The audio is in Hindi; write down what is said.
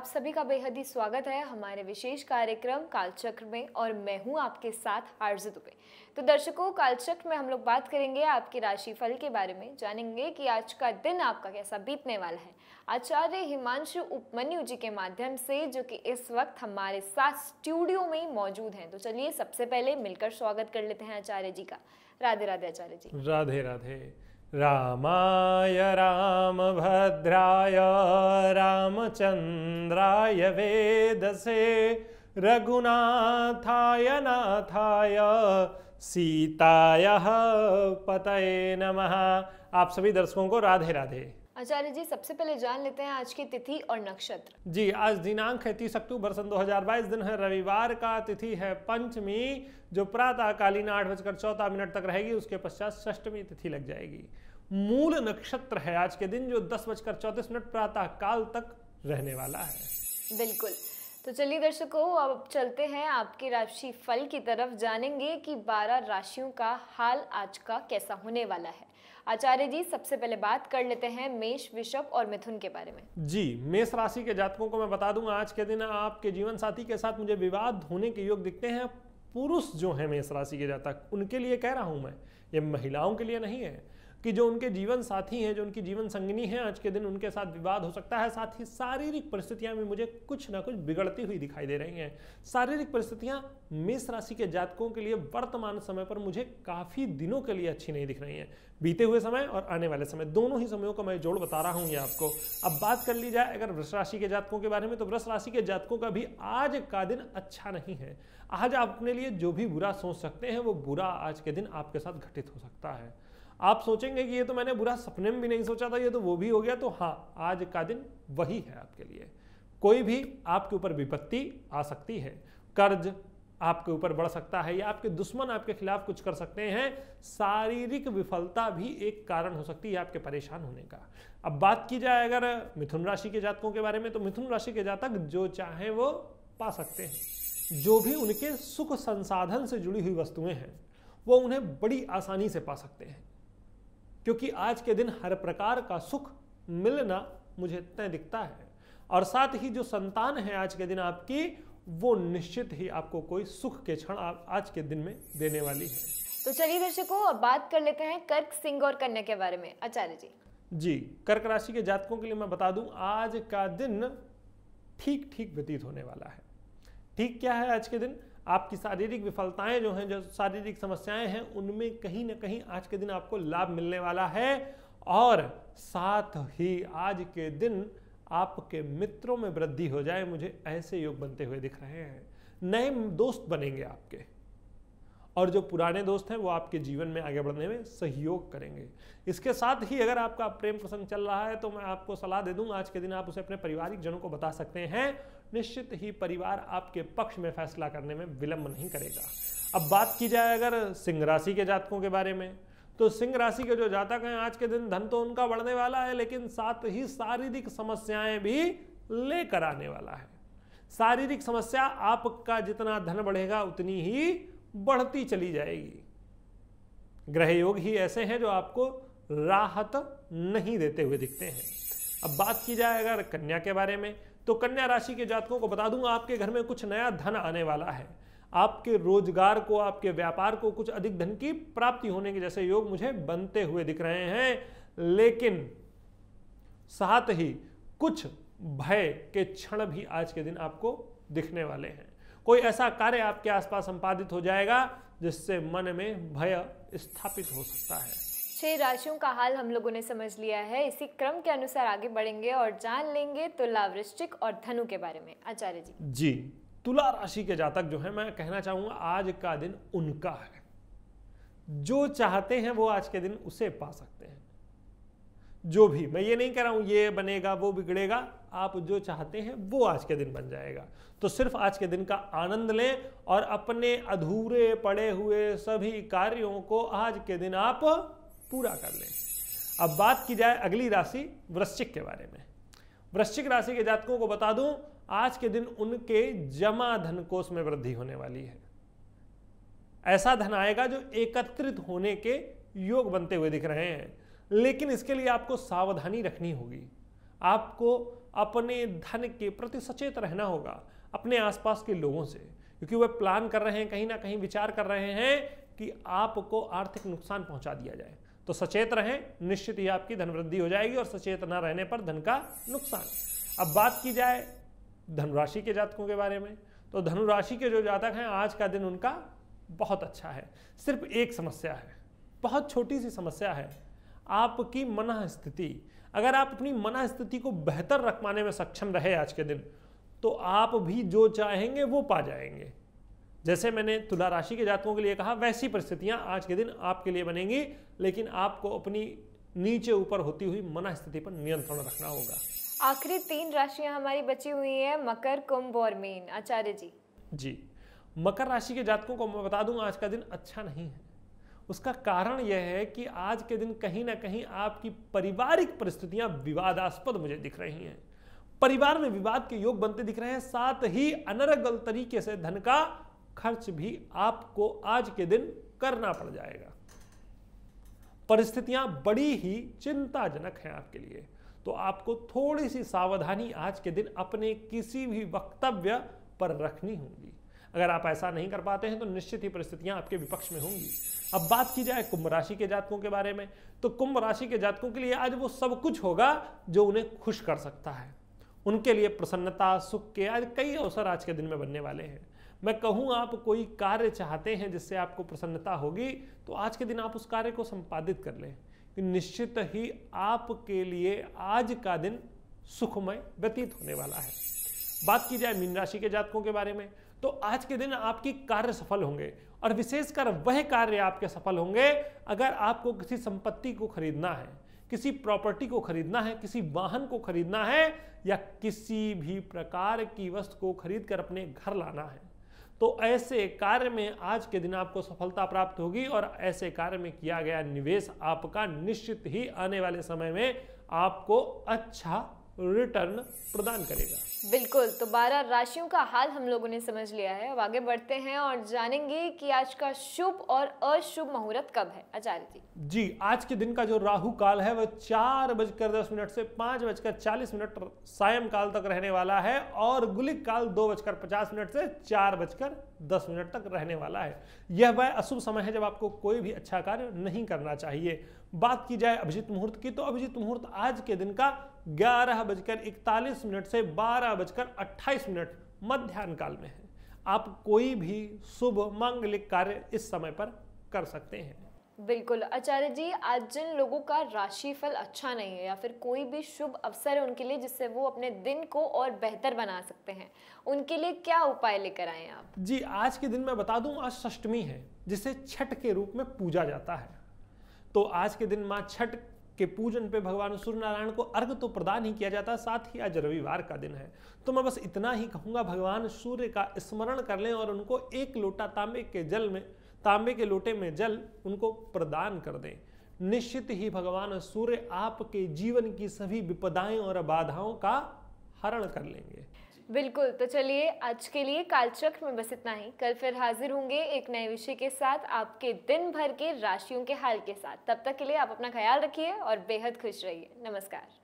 आप सभी का बेहद ही स्वागत है हमारे विशेष कार्यक्रम कालचक्र में और मैं हूं आपके साथ आर्ज दुबे तो दर्शकों कालचक्र में हम लोग बात करेंगे आपके राशिफल के बारे में जानेंगे कि आज का दिन आपका कैसा बीतने वाला है आचार्य हिमांशु उपमन्यु जी के माध्यम से जो कि इस वक्त हमारे साथ स्टूडियो में मौजूद हैं तो चलिए सबसे पहले मिलकर स्वागत कर लेते हैं आचार्य जी का राधे राधे आचार्य जी राधे राधे रामाय भद्राय रामचंद्राय वेदसे रघुनाथाय नाथाय सीताय पतये नमः आप सभी दर्शकों को राधे राधे आचार्य जी सबसे पहले जान लेते हैं आज की तिथि और नक्षत्र जी आज दिनांक है तीस अक्टूबर सन 2022 दिन है रविवार का तिथि है पंचमी जो प्रातःकालीन आठ बजकर चौदह मिनट तक रहेगी उसके पश्चात षष्टमी तिथि लग जाएगी मूल नक्षत्र है आज के दिन जो दस बजकर चौतीस मिनट प्रातःकाल तक रहने वाला है बिल्कुल तो चलिए दर्शकों अब चलते हैं आपके राशि फल की तरफ जानेंगे कि बारह राशियों का हाल आज का कैसा होने वाला है आचार्य जी सबसे पहले बात कर लेते हैं मेष विषभ और मिथुन के बारे में जी मेष राशि के जातकों को मैं बता दूंगा आज के दिन आपके जीवन साथी के साथ मुझे विवाद होने के योग दिखते हैं पुरुष जो है मेष राशि के जातक उनके लिए कह रहा हूं मैं ये महिलाओं के लिए नहीं है कि जो उनके जीवन साथी हैं जो उनकी जीवन संगनी है आज के दिन उनके साथ विवाद हो सकता है साथ ही शारीरिक परिस्थितियां भी मुझे कुछ ना कुछ बिगड़ती हुई दिखाई दे रही हैं शारीरिक परिस्थितियां मेष राशि के जातकों के लिए वर्तमान समय पर मुझे काफ़ी दिनों के लिए अच्छी नहीं दिख रही हैं बीते हुए समय और आने वाले समय दोनों ही समयों का मैं जोड़ बता रहा हूँ ये आपको अब बात कर ली जाए अगर वृष राशि के जातकों के बारे में तो वृष राशि के जातकों का भी आज का दिन अच्छा नहीं है आज आप अपने लिए जो भी बुरा सोच सकते हैं वो बुरा आज के दिन आपके साथ घटित हो सकता है आप सोचेंगे कि ये तो मैंने बुरा सपने में भी नहीं सोचा था ये तो वो भी हो गया तो हाँ आज का दिन वही है आपके लिए कोई भी आपके ऊपर विपत्ति आ सकती है कर्ज आपके ऊपर बढ़ सकता है या आपके दुश्मन आपके खिलाफ कुछ कर सकते हैं शारीरिक विफलता भी एक कारण हो सकती है आपके परेशान होने का अब बात की जाए अगर मिथुन राशि के जातकों के बारे में तो मिथुन राशि के जातक जो चाहे वो पा सकते हैं जो भी उनके सुख संसाधन से जुड़ी हुई वस्तुएं हैं वो उन्हें बड़ी आसानी से पा सकते हैं क्योंकि आज के दिन हर प्रकार का सुख मिलना मुझे तय दिखता है और साथ ही जो संतान है आज के दिन आपकी वो निश्चित ही आपको कोई सुख के क्षण आज के दिन में देने वाली है तो चलिए दर्शकों अब बात कर लेते हैं कर्क सिंह और कन्या के बारे में आचार्य जी जी कर्क राशि के जातकों के लिए मैं बता दूं आज का दिन ठीक ठीक व्यतीत होने वाला है ठीक क्या है आज के दिन आपकी शारीरिक विफलताएं जो हैं जो शारीरिक समस्याएं हैं उनमें कहीं ना कहीं आज के दिन आपको लाभ मिलने वाला है और साथ ही आज के दिन आपके मित्रों में वृद्धि हो जाए मुझे ऐसे योग बनते हुए दिख रहे हैं नए दोस्त बनेंगे आपके और जो पुराने दोस्त हैं वो आपके जीवन में आगे बढ़ने में सहयोग करेंगे इसके साथ ही अगर आपका प्रेम प्रसंग चल रहा है तो मैं आपको सलाह दे दूंगा आज के दिन आप उसे अपने पारिवारिक जनों को बता सकते हैं निश्चित ही परिवार आपके पक्ष में फैसला करने में विलंब नहीं करेगा अब बात की जाए अगर सिंह राशि के जातकों के बारे में तो सिंह राशि के जो जातक हैं आज के दिन धन तो उनका बढ़ने वाला है लेकिन साथ ही शारीरिक समस्याएं भी लेकर आने वाला है शारीरिक समस्या आपका जितना धन बढ़ेगा उतनी ही बढ़ती चली जाएगी ग्रह योग ही ऐसे हैं जो आपको राहत नहीं देते हुए दिखते हैं अब बात की जाए अगर कन्या के बारे में तो कन्या राशि के जातकों को बता दूंगा आपके घर में कुछ नया धन आने वाला है आपके रोजगार को आपके व्यापार को कुछ अधिक धन की प्राप्ति होने के जैसे योग मुझे बनते हुए दिख रहे हैं लेकिन साथ ही कुछ भय के क्षण भी आज के दिन आपको दिखने वाले हैं कोई ऐसा कार्य आपके आसपास संपादित हो जाएगा जिससे मन में भय स्थापित हो सकता है छह राशियों का हाल हम लोगों ने समझ लिया है इसी क्रम के अनुसार आगे बढ़ेंगे और जान लेंगे तुला वृश्चिक और धनु के बारे में आचार्य जी जी तुला राशि के जातक जो है मैं कहना चाहूंगा आज का दिन उनका है जो चाहते हैं वो आज के दिन उसे पा सकते हैं जो भी मैं ये नहीं कह रहा हूं ये बनेगा वो बिगड़ेगा आप जो चाहते हैं वो आज के दिन बन जाएगा तो सिर्फ आज के दिन का आनंद लें और अपने अधूरे पड़े हुए सभी कार्यों को आज के दिन आप पूरा कर लें अब बात की जाए अगली राशि वृश्चिक के बारे में वृश्चिक राशि के जातकों को बता दूं आज के दिन उनके जमा धन कोष में वृद्धि होने वाली है ऐसा धन आएगा जो एकत्रित होने के योग बनते हुए दिख रहे हैं लेकिन इसके लिए आपको सावधानी रखनी होगी आपको अपने धन के प्रति सचेत रहना होगा अपने आसपास के लोगों से क्योंकि वह प्लान कर रहे हैं कहीं ना कहीं विचार कर रहे हैं कि आपको आर्थिक नुकसान पहुंचा दिया जाए तो सचेत रहें निश्चित ही आपकी धन वृद्धि हो जाएगी और सचेत ना रहने पर धन का नुकसान अब बात की जाए धनुराशि के जातकों के बारे में तो धनुराशि के जो जातक हैं आज का दिन उनका बहुत अच्छा है सिर्फ एक समस्या है बहुत छोटी सी समस्या है आपकी मना स्थिति अगर आप अपनी मना स्थिति को बेहतर रख पाने में सक्षम रहे आज के दिन तो आप भी जो चाहेंगे वो पा जाएंगे जैसे मैंने तुला राशि के जातकों के लिए कहा वैसी परिस्थितियां आज के दिन आपके लिए बनेंगी लेकिन आपको अपनी नीचे ऊपर होती हुई मना स्थिति पर नियंत्रण रखना होगा आखिरी तीन राशियां हमारी बची हुई है मकर कुंभ और मीन आचार्य जी जी मकर राशि के जातकों को मैं बता दूं आज का दिन अच्छा नहीं है उसका कारण यह है कि आज के दिन कहीं ना कहीं आपकी पारिवारिक परिस्थितियां विवादास्पद मुझे दिख रही हैं परिवार में विवाद के योग बनते दिख रहे हैं साथ ही अनर्गल तरीके से धन का खर्च भी आपको आज के दिन करना पड़ जाएगा परिस्थितियां बड़ी ही चिंताजनक हैं आपके लिए तो आपको थोड़ी सी सावधानी आज के दिन अपने किसी भी वक्तव्य पर रखनी होगी अगर आप ऐसा नहीं कर पाते हैं तो निश्चित ही परिस्थितियां आपके विपक्ष में होंगी अब बात की जाए कुंभ राशि के जातकों के बारे में तो कुंभ राशि के जातकों के लिए आज वो सब कुछ होगा जो उन्हें खुश कर सकता है उनके लिए प्रसन्नता सुख के आज कई अवसर आज के दिन में बनने वाले हैं मैं कहूँ आप कोई कार्य चाहते हैं जिससे आपको प्रसन्नता होगी तो आज के दिन आप उस कार्य को संपादित कर लें कि निश्चित ही आपके लिए आज का दिन सुखमय व्यतीत होने वाला है बात की जाए मीन राशि के जातकों के बारे में तो आज के दिन आपकी कार्य सफल होंगे और विशेषकर वह कार्य आपके सफल होंगे अगर आपको किसी संपत्ति को खरीदना है किसी प्रॉपर्टी को खरीदना है किसी वाहन को खरीदना है या किसी भी प्रकार की वस्तु को खरीद कर अपने घर लाना है तो ऐसे कार्य में आज के दिन आपको सफलता प्राप्त होगी और ऐसे कार्य में किया गया निवेश आपका निश्चित ही आने वाले समय में आपको अच्छा रिटर्न प्रदान करेगा बिल्कुल तो बारह राशियों का हाल हम लोगों ने समझ लिया है अब आगे बढ़ते हैं और जानेंगे कि आज का शुभ और अशुभ मुहूर्त कब है आचार्य जी जी आज के दिन का जो राहु काल है वह चार बजकर दस मिनट से पांच बजकर चालीस मिनट सायं काल तक रहने वाला है और गुलिक काल दो बजकर पचास मिनट से चार बजकर दस मिनट तक रहने वाला है यह वह अशुभ समय है जब आपको कोई भी अच्छा कार्य नहीं करना चाहिए बात की जाए अभिजीत मुहूर्त की तो अभिजीत मुहूर्त आज के दिन का ग्यारह बजकर इकतालीस मिनट से बारह बजकर अट्ठाईस मिनट मध्यान्ह काल में है आप कोई भी शुभ मांगलिक कार्य इस समय पर कर सकते हैं बिल्कुल आचार्य जी आज जिन लोगों का राशिफल अच्छा नहीं है या फिर कोई भी शुभ अवसर है उनके लिए जिससे वो अपने दिन को और बेहतर बना सकते हैं उनके लिए क्या उपाय लेकर आए आप जी आज के दिन मैं बता दूं आज अष्टमी है जिसे छठ के रूप में पूजा जाता है तो आज के दिन माँ छठ के पूजन पे भगवान सूर्य नारायण को अर्घ तो प्रदान ही किया जाता है साथ ही आज रविवार का दिन है तो मैं बस इतना ही कहूँगा भगवान सूर्य का स्मरण कर लें और उनको एक लोटा तांबे के जल में तांबे के लोटे में जल उनको प्रदान कर दें निश्चित ही भगवान सूर्य आपके जीवन की सभी विपदाएं और बाधाओं का हरण कर लेंगे बिल्कुल तो चलिए आज के लिए कालचक्र में बस इतना ही कल फिर हाजिर होंगे एक नए विषय के साथ आपके दिन भर के राशियों के हाल के साथ तब तक के लिए आप अपना ख्याल रखिए और बेहद खुश रहिए नमस्कार